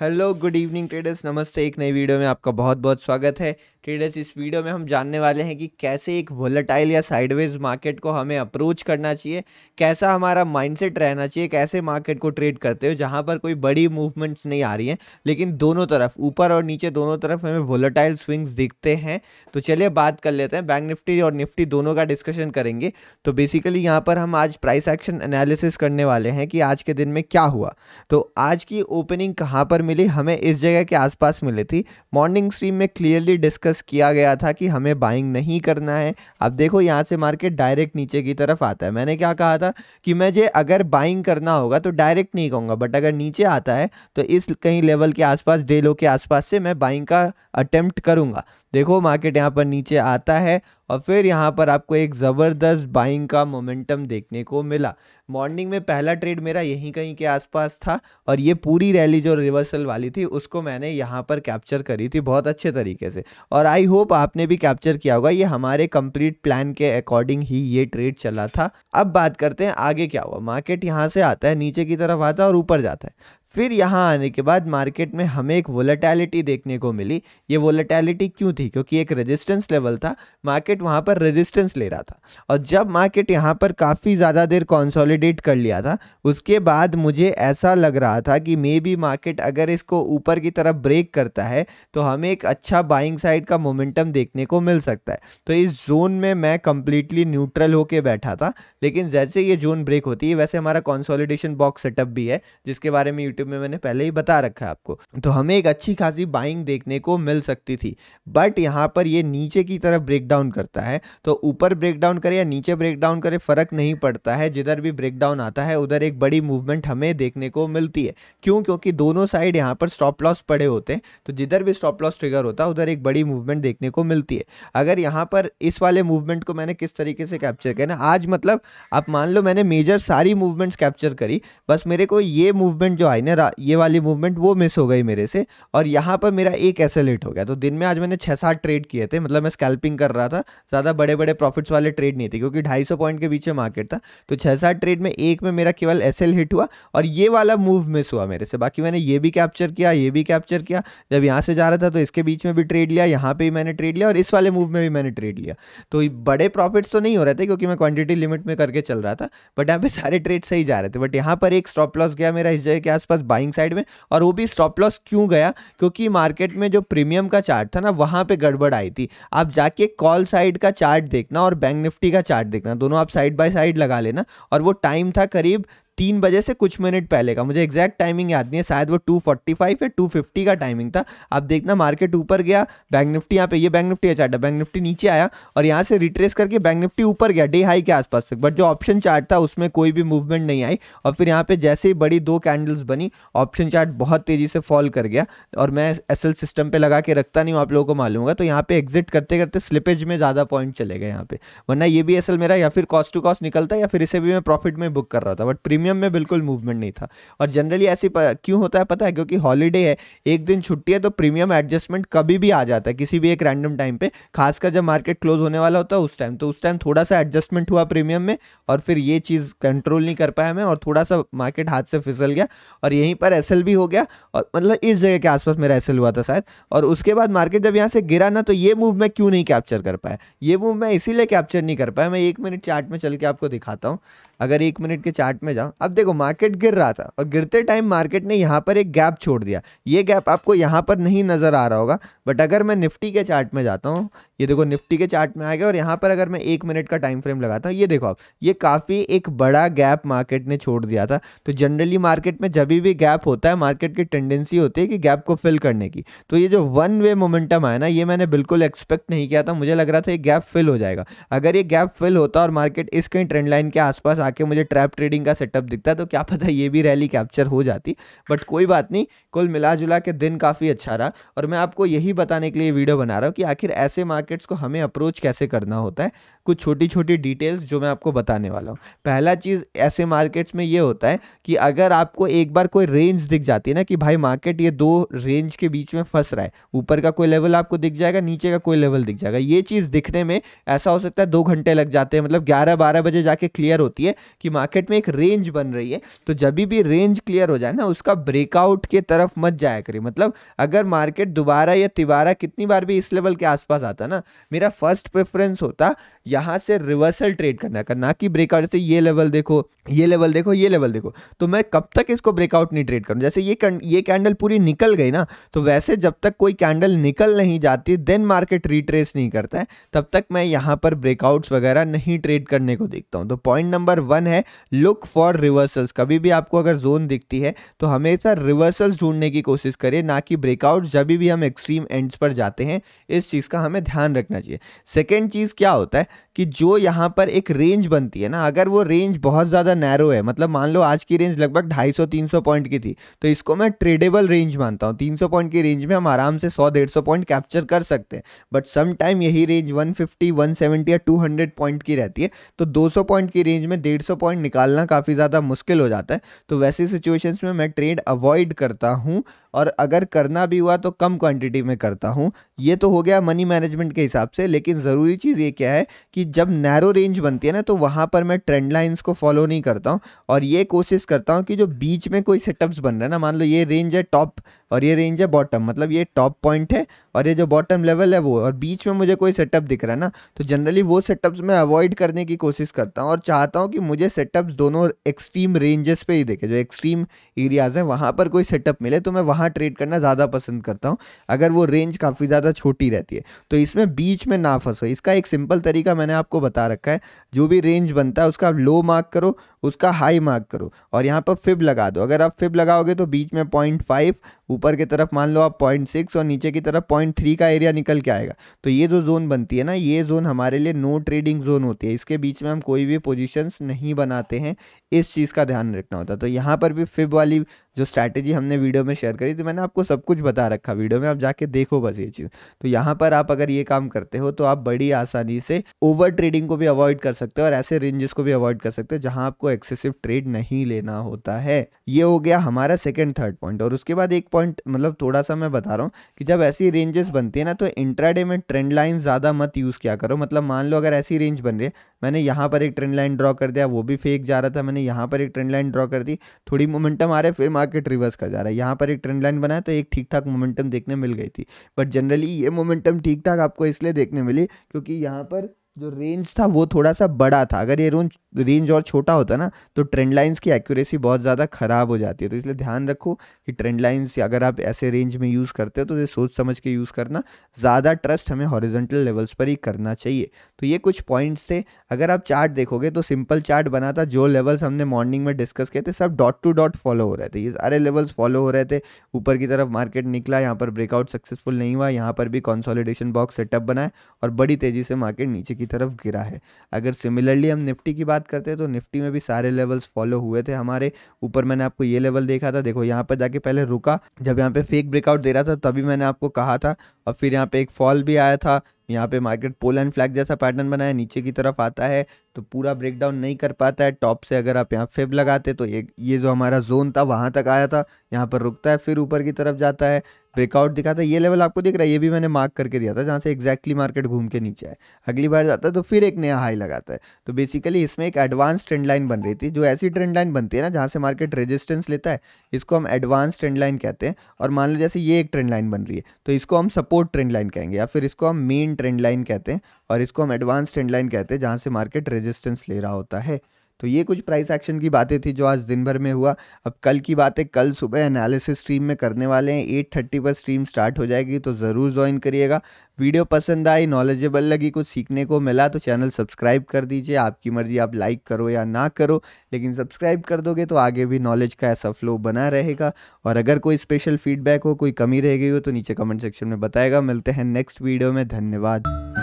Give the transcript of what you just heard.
hello good evening traders नमस्ते एक नई वीडियो में आपका बहुत बहुत स्वागत है ट्रेडर्स इस वीडियो में हम जानने वाले हैं कि कैसे एक वोलेटाइल या साइडवेज मार्केट को हमें अप्रोच करना चाहिए कैसा हमारा माइंडसेट रहना चाहिए कैसे मार्केट को ट्रेड करते हो जहाँ पर कोई बड़ी मूवमेंट्स नहीं आ रही हैं लेकिन दोनों तरफ ऊपर और नीचे दोनों तरफ हमें वोलेटाइल स्विंग्स दिखते हैं तो चलिए बात कर लेते हैं बैंक निफ्टी और निफ्टी दोनों का डिस्कशन करेंगे तो बेसिकली यहाँ पर हम आज प्राइस एक्शन एनालिसिस करने वाले हैं कि आज के दिन में क्या हुआ तो आज की ओपनिंग कहाँ पर मिली हमें इस जगह के आसपास मिली थी मॉर्निंग स्ट्रीम में क्लियरली डिस्कस डिस्कस किया गया था कि हमें बाइंग नहीं करना है अब देखो यहाँ से मार्केट डायरेक्ट नीचे की तरफ आता है मैंने क्या कहा था कि मैं जे अगर बाइंग करना होगा तो डायरेक्ट नहीं कहूँगा बट अगर नीचे आता है तो इस कहीं लेवल के आसपास डे के आसपास से मैं बाइंग का अटैम्प्ट करूँगा देखो मार्केट यहाँ पर नीचे आता है और फिर यहाँ पर आपको एक ज़बरदस्त बाइंग का मोमेंटम देखने को मिला मॉर्निंग में पहला ट्रेड मेरा यहीं कहीं के आसपास था और ये पूरी रैली जो रिवर्सल वाली थी उसको मैंने यहाँ पर कैप्चर करी थी बहुत अच्छे तरीके से और आई होप आपने भी कैप्चर किया होगा ये हमारे कंप्लीट प्लान के अकॉर्डिंग ही ये ट्रेड चला था अब बात करते हैं आगे क्या हुआ मार्केट यहाँ से आता है नीचे की तरफ आता है और ऊपर जाता है फिर यहाँ आने के बाद मार्केट में हमें एक वोलेटैलिटी देखने को मिली ये वोलेटैलिटी क्यों थी क्योंकि एक रेजिस्टेंस लेवल था मार्केट वहाँ पर रेजिस्टेंस ले रहा था और जब मार्केट यहाँ पर काफ़ी ज़्यादा देर कॉन्सोलिडेट कर लिया था उसके बाद मुझे ऐसा लग रहा था कि मे बी मार्केट अगर इसको ऊपर की तरफ ब्रेक करता है तो हमें एक अच्छा बाइंग साइड का मोमेंटम देखने को मिल सकता है तो इस जोन में मैं कम्प्लीटली न्यूट्रल होके बैठा था लेकिन जैसे ये जोन ब्रेक होती है वैसे हमारा कॉन्सोलिडेशन बॉक्स सेटअप भी है जिसके बारे में यूट्यूब डिस्क्रिप्टिव में मैंने पहले ही बता रखा है आपको तो हमें एक अच्छी खासी बाइंग देखने को मिल सकती थी बट यहाँ पर ये नीचे की तरफ ब्रेक डाउन करता है तो ऊपर ब्रेक डाउन करे या नीचे ब्रेक डाउन करे फ़र्क नहीं पड़ता है जिधर भी ब्रेक डाउन आता है उधर एक बड़ी मूवमेंट हमें देखने को मिलती है क्यों क्योंकि दोनों साइड यहाँ पर स्टॉप लॉस पड़े होते हैं तो जिधर भी स्टॉप लॉस ट्रिगर होता है उधर एक बड़ी मूवमेंट देखने को मिलती है अगर यहाँ पर इस वाले मूवमेंट को मैंने किस तरीके से कैप्चर किया ना आज मतलब आप मान लो मैंने मेजर सारी मूवमेंट्स कैप्चर करी बस मेरे को ये मूवमेंट जो आई ना मैंने ये वाली मूवमेंट वो मिस हो गई मेरे से और यहाँ पर मेरा एक ऐसे लेट हो गया तो दिन में आज मैंने छः सात ट्रेड किए थे मतलब मैं स्कैल्पिंग कर रहा था ज़्यादा बड़े बड़े प्रॉफिट्स वाले ट्रेड नहीं थे क्योंकि ढाई सौ पॉइंट के बीच में मार्केट था तो छः सात ट्रेड में एक में मेरा केवल एस हिट हुआ और ये वाला मूव मिस हुआ मेरे से बाकी मैंने ये भी कैप्चर किया ये भी कैप्चर किया जब यहाँ से जा रहा था तो इसके बीच में भी ट्रेड लिया यहाँ पर भी मैंने ट्रेड लिया और इस वाले मूव में भी मैंने ट्रेड लिया तो बड़े प्रॉफिट्स तो नहीं हो रहे थे क्योंकि मैं क्वान्टिटी लिमिट में करके चल रहा था बट यहाँ पे सारे ट्रेड सही जा रहे थे बट यहाँ पर एक स्टॉप लॉस गया मेरा इस जगह के आसपास बाइंग साइड में और वो भी स्टॉप लॉस क्यों गया क्योंकि मार्केट में जो प्रीमियम का चार्ट था ना वहाँ पे गड़बड़ आई थी आप जाके कॉल साइड का चार्ट देखना और बैंक निफ्टी का चार्ट देखना दोनों आप साइड बाय साइड लगा लेना और वो टाइम था करीब तीन बजे से कुछ मिनट पहले का मुझे एग्जैक्ट टाइमिंग याद नहीं है शायद वो टू फोर्टी फाइव या टू फिफ्टी का टाइमिंग था आप देखना मार्केट ऊपर गया बैंक निफ्टी यहाँ पे ये बैंक निफ्टी अच्छा बैंक निफ्टी नीचे आया और यहाँ से रिट्रेस करके बैंक निफ्टी ऊपर गया डे हाई के आसपास तक बट जो ऑप्शन चार्ट था उसमें कोई भी मूवमेंट नहीं आई और फिर यहाँ पे जैसे ही बड़ी दो कैंडल्स बनी ऑप्शन चार्ट बहुत तेज़ी से फॉल कर गया और मैं एस सिस्टम पर लगा के रखता नहीं हूँ आप लोगों को मालूम होगा तो यहाँ पे एग्जिट करते करते स्लिपेज में ज़्यादा पॉइंट चले गए यहाँ पे वरना ये भी असल मेरा या फिर कॉस्ट टू कॉस्ट निकलता या फिर इसे भी मैं प्रॉफिट में बुक कर रहा था बट प्रीमियम प्रीमियम में बिल्कुल मूवमेंट नहीं था और जनरली ऐसी क्यों होता है पता है क्योंकि हॉलीडे है एक दिन छुट्टी है तो प्रीमियम एडजस्टमेंट कभी भी आ जाता है किसी भी एक रैंडम टाइम पे खासकर जब मार्केट क्लोज होने वाला होता है उस टाइम तो उस टाइम थोड़ा सा एडजस्टमेंट हुआ प्रीमियम में और फिर ये चीज़ कंट्रोल नहीं कर पाया मैं और थोड़ा सा मार्केट हाथ से फिसल गया और यहीं पर एस भी हो गया और मतलब इस जगह के आसपास मेरा एस हुआ था शायद और उसके बाद मार्केट जब यहाँ से गिरा ना तो ये मूव मैं क्यों नहीं कैप्चर कर पाया ये मूव मैं इसीलिए कैप्चर नहीं कर पाया मैं एक मिनट चार्ट में चल के आपको दिखाता हूँ अगर एक मिनट के चार्ट में जाओ अब देखो मार्केट गिर रहा था और गिरते टाइम मार्केट ने यहाँ पर एक गैप छोड़ दिया ये गैप आपको यहाँ पर नहीं नज़र आ रहा होगा बट अगर मैं निफ्टी के चार्ट में जाता हूँ ये देखो निफ्टी के चार्ट में आ गया और यहाँ पर अगर मैं एक मिनट का टाइम फ्रेम लगाता हूँ ये देखो आप ये काफ़ी एक बड़ा गैप मार्केट ने छोड़ दिया था तो जनरली मार्केट में जब भी गैप होता है मार्केट की टेंडेंसी होती है कि गैप को फिल करने की तो ये जो वन वे मोमेंटम आया ना ये मैंने बिल्कुल एक्सपेक्ट नहीं किया था मुझे लग रहा था ये गैप फिल हो जाएगा अगर ये गैप फिल होता और मार्केट इस कहीं ट्रेंड लाइन के आसपास आ आके मुझे ट्रैप ट्रेडिंग का सेटअप दिखता तो क्या पता ये भी रैली कैप्चर हो जाती बट कोई बात नहीं कुल मिला जुला के दिन काफ़ी अच्छा रहा और मैं आपको यही बताने के लिए वीडियो बना रहा हूँ कि आखिर ऐसे मार्केट्स को हमें अप्रोच कैसे करना होता है कुछ छोटी छोटी डिटेल्स जो मैं आपको बताने वाला हूँ पहला चीज़ ऐसे मार्केट्स में ये होता है कि अगर आपको एक बार कोई रेंज दिख जाती है ना कि भाई मार्केट ये दो रेंज के बीच में फंस रहा है ऊपर का कोई लेवल आपको दिख जाएगा नीचे का कोई लेवल दिख जाएगा ये चीज़ दिखने में ऐसा हो सकता है दो घंटे लग जाते हैं मतलब ग्यारह बारह बजे जाके क्लियर होती है कि मार्केट में एक रेंज बन रही है तो जब भी रेंज क्लियर हो जाए ना उसका ब्रेकआउट के तरफ मत जाया करें मतलब अगर मार्केट दोबारा या तिबारा कितनी बार भी इस लेवल के आसपास आता ना मेरा फर्स्ट प्रेफरेंस होता यहाँ से रिवर्सल ट्रेड करना है ना कि ब्रेकआउट जैसे ये लेवल देखो ये लेवल देखो ये लेवल देखो तो मैं कब तक इसको ब्रेकआउट नहीं ट्रेड करूँ जैसे ये ये कैंडल पूरी निकल गई ना तो वैसे जब तक कोई कैंडल निकल नहीं जाती देन मार्केट रिट्रेस नहीं करता है तब तक मैं यहाँ पर ब्रेकआउट्स वगैरह नहीं ट्रेड करने को देखता हूँ तो पॉइंट नंबर वन है लुक फॉर रिवर्सल्स कभी भी आपको अगर जोन दिखती है तो हमेशा रिवर्सल्स ढूंढने की कोशिश करें ना कि ब्रेकआउट जब भी हम एक्सट्रीम एंड्स पर जाते हैं इस चीज़ का हमें ध्यान रखना चाहिए सेकेंड चीज़ क्या होता है कि जो यहाँ पर एक रेंज बनती है ना अगर वो रेंज बहुत ज़्यादा नैरो है मतलब मान लो आज की रेंज लगभग 250-300 पॉइंट की थी तो इसको मैं ट्रेडेबल रेंज मानता हूँ 300 पॉइंट की रेंज में हम आराम से 100-150 पॉइंट कैप्चर कर सकते हैं बट सम टाइम यही रेंज 150, 170 या 200 पॉइंट की रहती है तो 200 पॉइंट की रेंज में डेढ़ पॉइंट निकालना काफ़ी ज़्यादा मुश्किल हो जाता है तो वैसी सिचुएशन में मैं ट्रेड अवॉइड करता हूँ और अगर करना भी हुआ तो कम क्वांटिटी में करता हूँ ये तो हो गया मनी मैनेजमेंट के हिसाब से लेकिन ज़रूरी चीज़ ये क्या है कि कि जब नैरो रेंज बनती है ना तो वहाँ पर मैं ट्रेंड लाइंस को फॉलो नहीं करता हूँ और ये कोशिश करता हूँ कि जो बीच में कोई सेटअप्स बन रहा है ना मान लो ये रेंज है टॉप और ये रेंज है बॉटम मतलब ये टॉप पॉइंट है और ये जो बॉटम लेवल है वो और बीच में मुझे कोई सेटअप दिख रहा है ना तो जनरली वो सेटअप्स मैं अवॉइड करने की कोशिश करता हूँ और चाहता हूँ कि मुझे सेटअप्स दोनों एक्सट्रीम रेंजेस पे ही देखे जो एक्सट्रीम एरियाज़ हैं वहाँ पर कोई सेटअप मिले तो मैं वहाँ ट्रेड करना ज़्यादा पसंद करता हूँ अगर वो रेंज काफ़ी ज़्यादा छोटी रहती है तो इसमें बीच में ना फंसो इसका एक सिंपल तरीका मैंने आपको बता रखा है जो भी रेंज बनता है उसका आप लो मार्क करो उसका हाई मार्क करो और यहाँ पर फिब लगा दो अगर आप फिब लगाओगे तो बीच में पॉइंट फाइव ऊपर की तरफ मान लो आप पॉइंट सिक्स और नीचे की तरफ पॉइंट थ्री का एरिया निकल के आएगा तो ये जो जोन बनती है ना ये जोन हमारे लिए नो ट्रेडिंग जोन होती है इसके बीच में हम कोई भी पोजिशन नहीं बनाते हैं इस चीज़ का ध्यान रखना होता है तो यहाँ पर भी फिब वाली जो स्ट्रैटेजी हमने वीडियो में शेयर करी तो मैंने आपको सब कुछ बता रखा वीडियो में आप जाके देखो बस ये चीज़ तो यहाँ पर आप अगर ये काम करते हो तो आप बड़ी आसानी से ओवर ट्रेडिंग को भी अवॉइड कर सकते हो और ऐसे रेंजेस को भी अवॉइड कर सकते हो जहाँ आपको एक्सेसिव ट्रेड नहीं लेना होता है ये हो गया हमारा सेकेंड थर्ड पॉइंट और उसके बाद एक पॉइंट मतलब थोड़ा सा मैं बता रहा हूँ कि जब ऐसी रेंजेस बनती है ना तो इंट्राडे में ट्रेंड लाइन ज़्यादा मत यूज़ किया करो मतलब मान लो अगर ऐसी रेंज बन रही है मैंने यहाँ पर एक ट्रेंड लाइन ड्रॉ कर दिया वो भी फेक जा रहा था मैंने यहाँ पर एक ट्रेंड लाइन ड्रॉ कर दी थोड़ी मोमेंटम आ रहा है फिर मार्केट रिवर्स कर जा रहा है यहाँ पर एक ट्रेंड लाइन बनाया तो एक ठीक ठाक मोमेंटम देखने मिल गई थी बट जनरली ये मोमेंटम ठीक ठाक आपको इसलिए देखने मिली क्योंकि यहाँ पर जो रेंज था वो थोड़ा सा बड़ा था अगर ये रेंज रेंज और छोटा होता ना तो ट्रेंड लाइंस की एक्यूरेसी बहुत ज़्यादा ख़राब हो जाती है तो इसलिए ध्यान रखो कि ट्रेंड लाइंस अगर आप ऐसे रेंज में यूज़ करते हो तो ये सोच समझ के यूज़ करना ज़्यादा ट्रस्ट हमें हॉरिजेंटल लेवल्स पर ही करना चाहिए तो ये कुछ पॉइंट्स थे अगर आप चार्ट देखोगे तो सिंपल चार्ट बना था जो लेवल्स हमने मॉर्निंग में डिस्कस किए थे सब डॉट टू डॉट फॉलो हो रहे थे ये सारे लेवल्स फॉलो हो रहे थे ऊपर की तरफ मार्केट निकला यहाँ पर ब्रेकआउट सक्सेसफुल नहीं हुआ यहाँ पर भी कॉन्सॉलिडेशन बॉक्स सेटअप बनाए और बड़ी तेज़ी से मार्केट नीचे की तरफ गिरा है अगर सिमिलरली हम निफ्टी की बात करते हैं तो निफ्टी में भी सारे लेवल्स फॉलो हुए थे हमारे ऊपर मैंने आपको ये लेवल देखा था देखो यहाँ पर जाके पहले रुका जब यहाँ पे फेक ब्रेकआउट दे रहा था तभी मैंने आपको कहा था और फिर यहाँ पे एक फॉल भी आया था यहाँ पे मार्केट पोल एंड फ्लैग जैसा पैटर्न बनाया नीचे की तरफ आता है तो पूरा ब्रेकडाउन नहीं कर पाता है टॉप से अगर आप यहाँ फेब लगाते तो ये ये जो हमारा जोन था वहाँ तक आया था यहाँ पर रुकता है फिर ऊपर की तरफ जाता है ब्रेकआउट दिखाता है ये लेवल आपको दिख रहा है ये भी मैंने मार्क करके दिया था जहाँ से एक्जैक्टली मार्केट घूम के नीचे आए अगली बार जाता है तो फिर एक नया हाई लगाता है तो बेसिकली इसमें एक एडवांस ट्रेंड लाइन बन रही थी जो ऐसी ट्रेंड लाइन बनती है ना जहाँ से मार्केट रेजिस्टेंस लेता है इसको हम एडवांस ट्रेंड लाइन कहते हैं और मान लो जैसे ये एक ट्रेंड लाइन बन रही है तो इसको हम सपोर्ट ट्रेंड लाइन कहेंगे या फिर इसको हम मेन ट्रेंड लाइन कहते हैं और इसको हम एडवांस ट्रेंड लाइन कहते हैं जहाँ से मार्केट रेजिस्टेंस ले रहा होता है तो ये कुछ प्राइस एक्शन की बातें थी जो आज दिन भर में हुआ अब कल की बातें कल सुबह एनालिसिस स्ट्रीम में करने वाले हैं एट थर्टी पर स्ट्रीम स्टार्ट हो जाएगी तो ज़रूर ज्वाइन करिएगा वीडियो पसंद आई नॉलेजेबल लगी कुछ सीखने को मिला तो चैनल सब्सक्राइब कर दीजिए आपकी मर्ज़ी आप लाइक करो या ना करो लेकिन सब्सक्राइब कर दोगे तो आगे भी नॉलेज का ऐसा फ्लो बना रहेगा और अगर कोई स्पेशल फीडबैक हो कोई कमी रह गई हो तो नीचे कमेंट सेक्शन में बताएगा मिलते हैं नेक्स्ट वीडियो में धन्यवाद